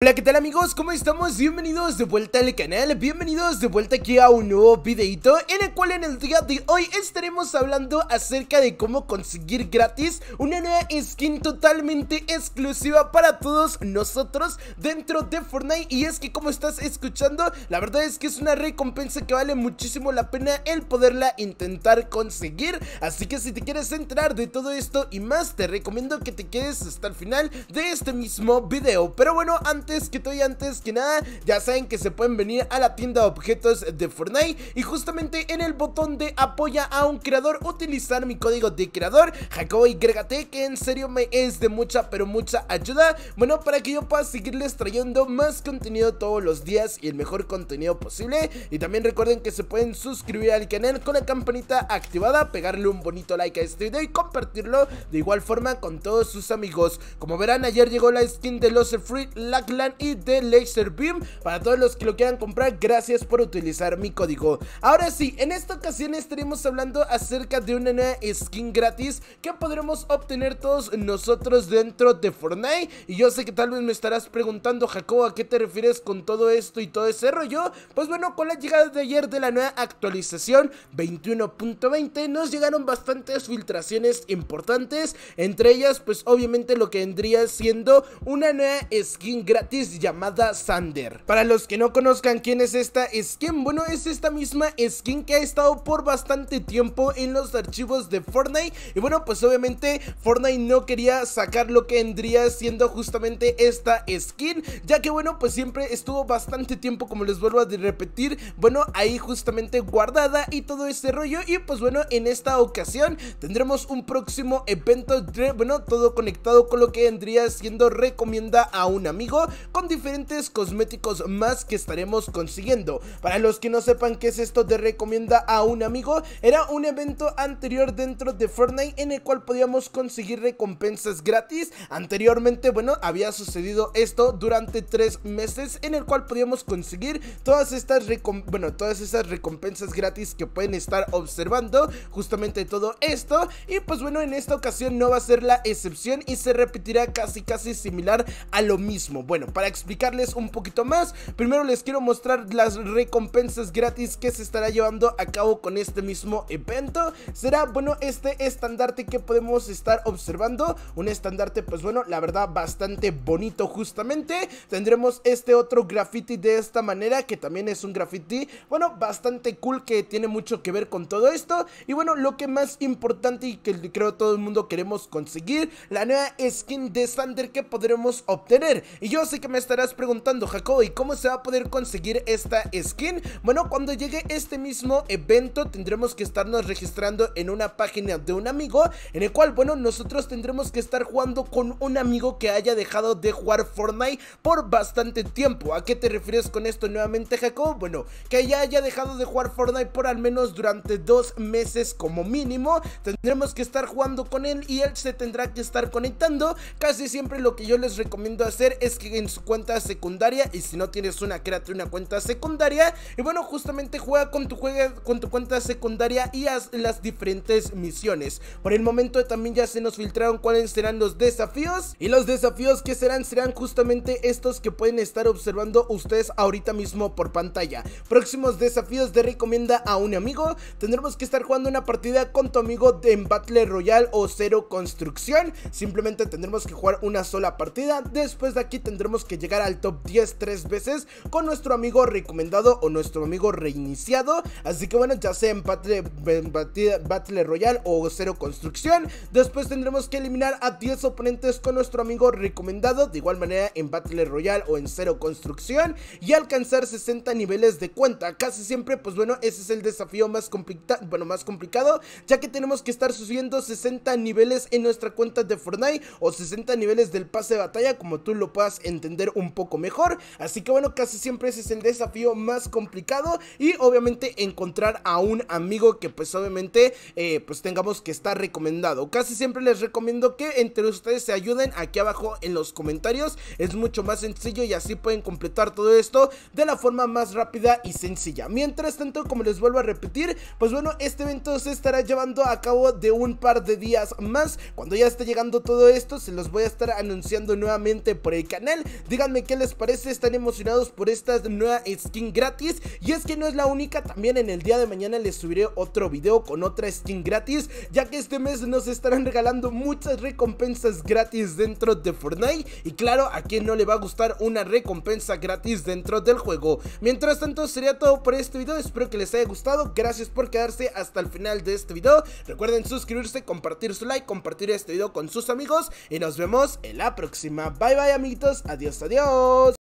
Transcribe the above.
Hola qué tal amigos, ¿cómo estamos? Bienvenidos de vuelta al canal, bienvenidos de vuelta aquí a un nuevo videito En el cual en el día de hoy estaremos hablando acerca de cómo conseguir gratis Una nueva skin totalmente exclusiva para todos nosotros dentro de Fortnite Y es que como estás escuchando, la verdad es que es una recompensa que vale muchísimo la pena el poderla intentar conseguir Así que si te quieres entrar de todo esto y más, te recomiendo que te quedes hasta el final de este mismo video Pero bueno, antes que estoy antes que nada, ya saben que se pueden venir a la tienda de objetos de Fortnite y justamente en el botón de apoya a un creador utilizar mi código de creador, Jacobo Grégate, que en serio me es de mucha pero mucha ayuda, bueno, para que yo pueda seguirles trayendo más contenido todos los días y el mejor contenido posible y también recuerden que se pueden suscribir al canal con la campanita activada, pegarle un bonito like a este video y compartirlo de igual forma con todos sus amigos. Como verán, ayer llegó la skin de Loser Free Lack y de Laser Beam. Para todos los que lo quieran comprar, gracias por utilizar mi código. Ahora sí, en esta ocasión estaremos hablando acerca de una nueva skin gratis que podremos obtener todos nosotros dentro de Fortnite. Y yo sé que tal vez me estarás preguntando, Jacobo, ¿a qué te refieres con todo esto y todo ese rollo? Pues bueno, con la llegada de ayer de la nueva actualización 21.20 nos llegaron bastantes filtraciones importantes. Entre ellas, pues obviamente lo que vendría siendo una nueva skin gratis llamada Sander. Para los que no conozcan quién es esta skin, bueno, es esta misma skin que ha estado por bastante tiempo en los archivos de Fortnite. Y bueno, pues obviamente Fortnite no quería sacar lo que vendría siendo justamente esta skin, ya que bueno, pues siempre estuvo bastante tiempo, como les vuelvo a repetir, bueno, ahí justamente guardada y todo este rollo. Y pues bueno, en esta ocasión tendremos un próximo evento, bueno, todo conectado con lo que vendría siendo recomienda a un amigo con diferentes cosméticos más que estaremos consiguiendo. Para los que no sepan qué es esto, de recomienda a un amigo. Era un evento anterior dentro de Fortnite en el cual podíamos conseguir recompensas gratis. Anteriormente, bueno, había sucedido esto durante tres meses en el cual podíamos conseguir todas estas, bueno, todas recompensas gratis que pueden estar observando justamente todo esto. Y pues bueno, en esta ocasión no va a ser la excepción y se repetirá casi casi similar a lo mismo. Bueno, para explicarles un poquito más, primero les quiero mostrar las recompensas gratis que se estará llevando a cabo con este mismo evento. Será, bueno, este estandarte que podemos estar observando, un estandarte, pues bueno, la verdad, bastante bonito justamente. Tendremos este otro graffiti de esta manera, que también es un graffiti, bueno, bastante cool que tiene mucho que ver con todo esto. Y bueno, lo que más importante y que creo todo el mundo queremos conseguir, la nueva skin de Sander que podremos obtener. Y yo sé que me estarás preguntando, Jacobo, ¿y cómo se va a poder conseguir esta skin? Bueno, cuando llegue este mismo evento tendremos que estarnos registrando en una página de un amigo en el cual, bueno, nosotros tendremos que estar jugando con un amigo que haya dejado de jugar Fortnite por bastante tiempo. ¿A qué te refieres con esto nuevamente, Jacob? Bueno, que ya haya dejado de jugar Fortnite por al menos durante dos meses como mínimo. Tendremos que estar jugando con él y él se tendrá que estar conectando. Casi siempre lo que yo les recomiendo hacer es que en su cuenta secundaria. Y si no tienes una, créate una cuenta secundaria. Y bueno, justamente juega con tu, juega con tu cuenta secundaria y haz las diferentes misiones. Por el momento también ya se nos filtraron cuáles serán los desafíos. Y los desafíos que serán serán justamente estos que pueden estar observando ustedes ahorita mismo por pantalla. Próximos desafíos de recomienda a un amigo. Tendremos que estar jugando una partida con tu amigo de en Battle Royale o Cero Construcción. Simplemente tendremos que jugar una sola partida. Después de aquí tendremos que llegar al top 10 tres veces con nuestro amigo recomendado o nuestro amigo reiniciado. Así que bueno, ya sea en Battle, Royale o Cero Construcción. Después tendremos que eliminar a 10 oponentes con nuestro amigo recomendado. De igual manera en Battle Royale o en Cero Construcción. Y alcanzar 60 niveles de cuenta. Casi siempre, pues bueno, ese es el desafío más, complicado bueno, más complicado. Ya que tenemos que estar subiendo 60 niveles en nuestra cuenta de Fortnite. O 60 niveles del pase de batalla como tú lo puedas en entender un poco mejor. Así que bueno, casi siempre ese es el desafío más complicado y obviamente encontrar a un amigo que pues obviamente eh, pues tengamos que estar recomendado. Casi siempre les recomiendo que entre ustedes se ayuden aquí abajo en los comentarios. Es mucho más sencillo y así pueden completar todo esto de la forma más rápida y sencilla. Mientras tanto, como les vuelvo a repetir, pues bueno, este evento se estará llevando a cabo de un par de días más. Cuando ya esté llegando todo esto, se los voy a estar anunciando nuevamente por el canal. Díganme qué les parece, están emocionados por esta nueva skin gratis Y es que no es la única, también en el día de mañana les subiré otro video con otra skin gratis Ya que este mes nos estarán regalando muchas recompensas gratis dentro de Fortnite Y claro, a quien no le va a gustar una recompensa gratis dentro del juego Mientras tanto sería todo por este video, espero que les haya gustado Gracias por quedarse hasta el final de este video Recuerden suscribirse, compartir su like, compartir este video con sus amigos Y nos vemos en la próxima, bye bye amiguitos, adiós Adiós, adiós.